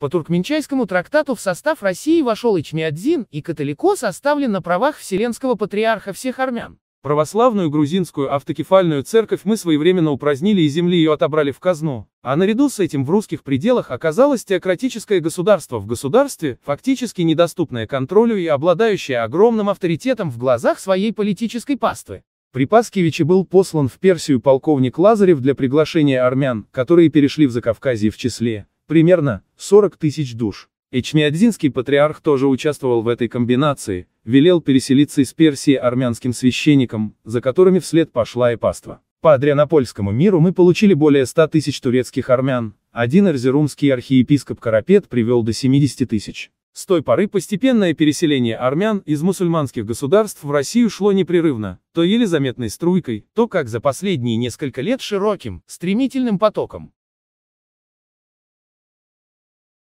По Туркменчайскому трактату в состав России вошел Ичмиадзин, и католикос оставлен на правах Вселенского Патриарха всех армян. Православную грузинскую автокефальную церковь мы своевременно упразднили и земли ее отобрали в казну. А наряду с этим в русских пределах оказалось теократическое государство в государстве, фактически недоступное контролю и обладающее огромным авторитетом в глазах своей политической паствы. При Паскевиче был послан в Персию полковник Лазарев для приглашения армян, которые перешли в Закавказье в числе примерно 40 тысяч душ. Эчмиадзинский патриарх тоже участвовал в этой комбинации, велел переселиться из Персии армянским священникам, за которыми вслед пошла и паства. По Адрианопольскому миру мы получили более 100 тысяч турецких армян, один эрзерумский архиепископ Карапет привел до 70 тысяч. С той поры постепенное переселение армян из мусульманских государств в Россию шло непрерывно, то еле заметной струйкой, то как за последние несколько лет широким, стремительным потоком.